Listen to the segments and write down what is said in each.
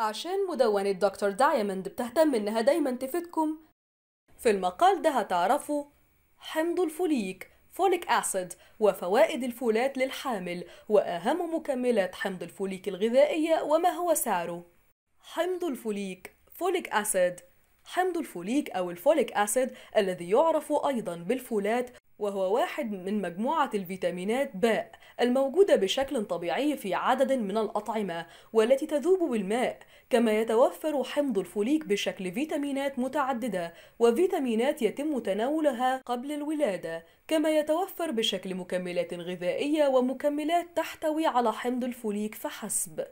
عشان مدونة دكتور دايموند بتهتم إنها دايما تفيدكم في المقال ده هتعرفوا حمض الفوليك فوليك أسيد وفوائد الفولات للحامل وأهم مكملات حمض الفوليك الغذائية وما هو سعره حمض الفوليك فوليك أسيد حمض الفوليك أو الفوليك أسيد الذي يعرف أيضا بالفولات وهو واحد من مجموعة الفيتامينات باء الموجودة بشكل طبيعي في عدد من الأطعمة والتي تذوب بالماء كما يتوفر حمض الفوليك بشكل فيتامينات متعددة وفيتامينات يتم تناولها قبل الولادة كما يتوفر بشكل مكملات غذائية ومكملات تحتوي على حمض الفوليك فحسب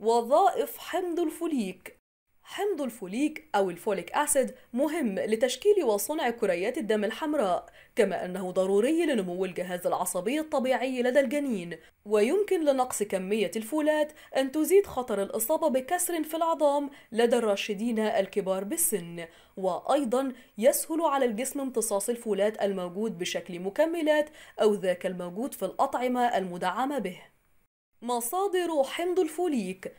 وظائف حمض الفوليك حمض الفوليك أو الفوليك أسيد مهم لتشكيل وصنع كريات الدم الحمراء، كما أنه ضروري لنمو الجهاز العصبي الطبيعي لدى الجنين، ويمكن لنقص كمية الفولات أن تزيد خطر الإصابة بكسر في العظام لدى الراشدين الكبار بالسن، وأيضًا يسهل على الجسم امتصاص الفولات الموجود بشكل مكملات أو ذاك الموجود في الأطعمة المدعمة به. مصادر حمض الفوليك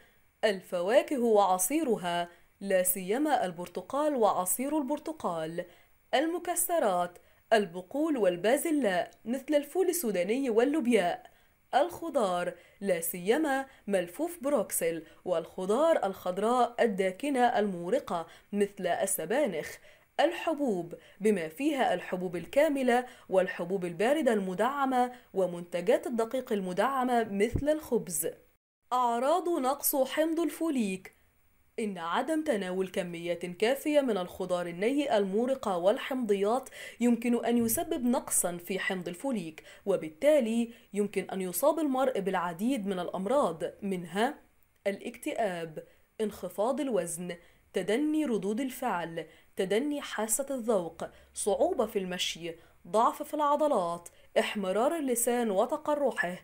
الفواكه وعصيرها لا سيما البرتقال وعصير البرتقال المكسرات البقول والبازلاء مثل الفول السوداني واللوبياء الخضار لا سيما ملفوف بروكسل والخضار الخضراء الداكنة المورقة مثل السبانخ الحبوب بما فيها الحبوب الكاملة والحبوب الباردة المدعمة ومنتجات الدقيق المدعمة مثل الخبز أعراض نقص حمض الفوليك إن عدم تناول كميات كافية من الخضار النيئة المورقة والحمضيات يمكن أن يسبب نقصا في حمض الفوليك وبالتالي يمكن أن يصاب المرء بالعديد من الأمراض منها الاكتئاب انخفاض الوزن تدني ردود الفعل تدني حاسة الذوق صعوبة في المشي ضعف في العضلات احمرار اللسان وتقرحه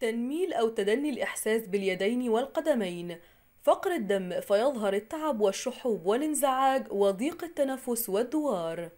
تنميل أو تدني الإحساس باليدين والقدمين فقر الدم فيظهر التعب والشحوب والانزعاج وضيق التنفس والدوار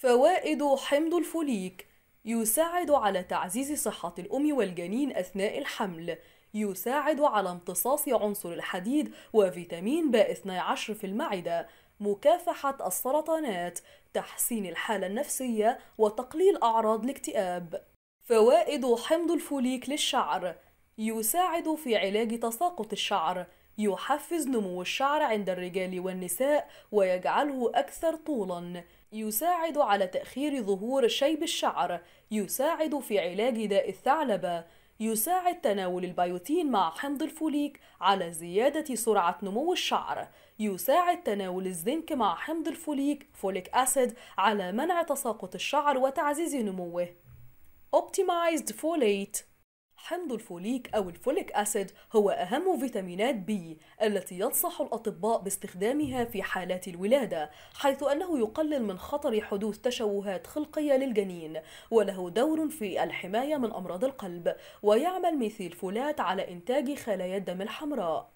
فوائد حمض الفوليك يساعد على تعزيز صحة الأم والجنين أثناء الحمل يساعد على امتصاص عنصر الحديد وفيتامين ب 12 في المعدة مكافحة السرطانات تحسين الحالة النفسية وتقليل أعراض الاكتئاب فوائد حمض الفوليك للشعر يساعد في علاج تساقط الشعر يحفز نمو الشعر عند الرجال والنساء ويجعله أكثر طولاً يساعد على تأخير ظهور شيب الشعر يساعد في علاج داء الثعلبة يساعد تناول البيوتين مع حمض الفوليك على زيادة سرعة نمو الشعر يساعد تناول الزنك مع حمض الفوليك فوليك أسيد على منع تساقط الشعر وتعزيز نموه Optimized folate حمض الفوليك أو الفوليك أسيد هو أهم فيتامينات بي التي ينصح الأطباء باستخدامها في حالات الولادة حيث أنه يقلل من خطر حدوث تشوهات خلقية للجنين وله دور في الحماية من أمراض القلب ويعمل ميثيل فولات على إنتاج خلايا الدم الحمراء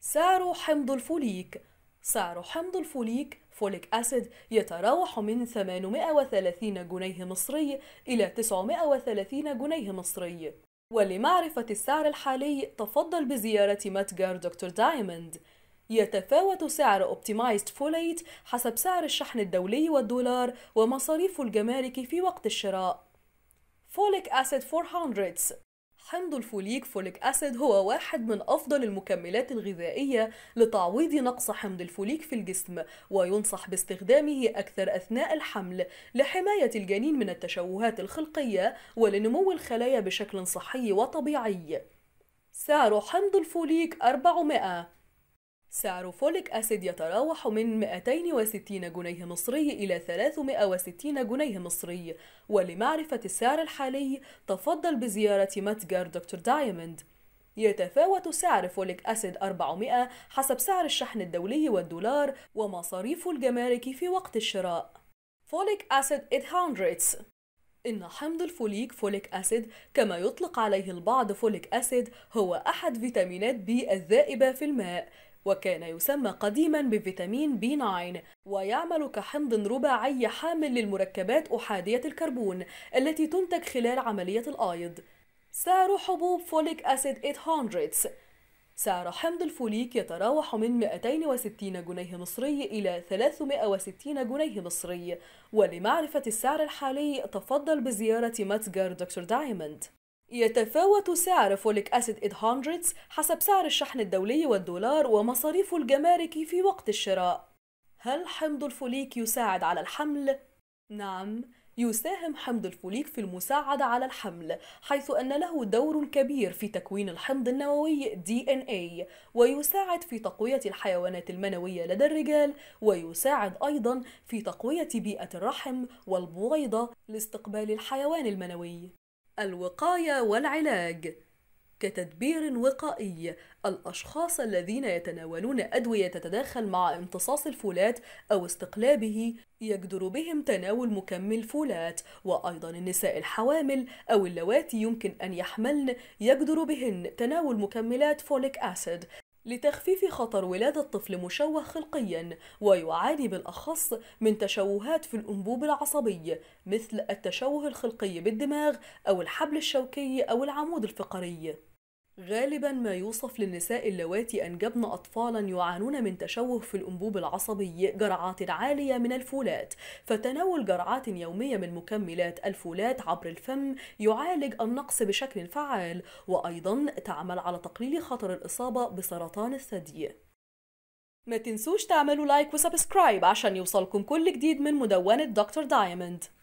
سعر حمض الفوليك سعر حمض الفوليك فوليك أسيد يتراوح من 830 جنيه مصري إلى 930 جنيه مصري ولمعرفة السعر الحالي تفضل بزيارة متجر دكتور دايموند يتفاوت سعر Optimized فوليت حسب سعر الشحن الدولي والدولار ومصاريف الجمارك في وقت الشراء فوليك أسيد 400 حمض الفوليك فوليك أسيد هو واحد من أفضل المكملات الغذائية لتعويض نقص حمض الفوليك في الجسم وينصح باستخدامه أكثر أثناء الحمل لحماية الجنين من التشوهات الخلقية ولنمو الخلايا بشكل صحي وطبيعي سعر حمض الفوليك 400 سعر فوليك أسيد يتراوح من 260 جنيه مصري إلى 360 جنيه مصري ولمعرفة السعر الحالي تفضل بزيارة متجر دكتور دايموند يتفاوت سعر فوليك أسيد 400 حسب سعر الشحن الدولي والدولار ومصاريف الجمارك في وقت الشراء فوليك أسيد 800 إن حمض الفوليك فوليك أسيد كما يطلق عليه البعض فوليك أسيد هو أحد فيتامينات بي الذائبة في الماء وكان يسمى قديما بفيتامين بي 9 ويعمل كحمض رباعي حامل للمركبات أحادية الكربون التي تنتج خلال عملية الأيض سعر حبوب فوليك أسيد 800 سعر حمض الفوليك يتراوح من 260 جنيه مصري إلى 360 جنيه مصري ولمعرفة السعر الحالي تفضل بزيارة متجر دكتور دايموند يتفاوت سعر فوليك أسيد 800 حسب سعر الشحن الدولي والدولار ومصاريف الجمارك في وقت الشراء هل حمض الفوليك يساعد على الحمل؟ نعم يساهم حمض الفوليك في المساعدة على الحمل حيث أن له دور كبير في تكوين الحمض النووي DNA ويساعد في تقوية الحيوانات المنوية لدى الرجال ويساعد أيضا في تقوية بيئة الرحم والبويضة لاستقبال الحيوان المنوي الوقاية والعلاج كتدبير وقائي الأشخاص الذين يتناولون أدوية تتداخل مع امتصاص الفولات أو استقلابه يجدر بهم تناول مكمل فولات وأيضا النساء الحوامل أو اللواتي يمكن أن يحملن يجدر بهن تناول مكملات فوليك أسيد لتخفيف خطر ولادة طفل مشوه خلقيا ويعاني بالأخص من تشوهات في الأنبوب العصبي مثل التشوه الخلقي بالدماغ أو الحبل الشوكي أو العمود الفقري غالبا ما يوصف للنساء اللواتي أنجبن أطفالا يعانون من تشوه في الأنبوب العصبي جرعات عالية من الفولات فتناول جرعات يومية من مكملات الفولات عبر الفم يعالج النقص بشكل فعال وأيضا تعمل على تقليل خطر الإصابة بسرطان الثدي ما تنسوش تعملوا لايك وسبسكرايب عشان يوصلكم كل جديد من مدونة دكتور دايموند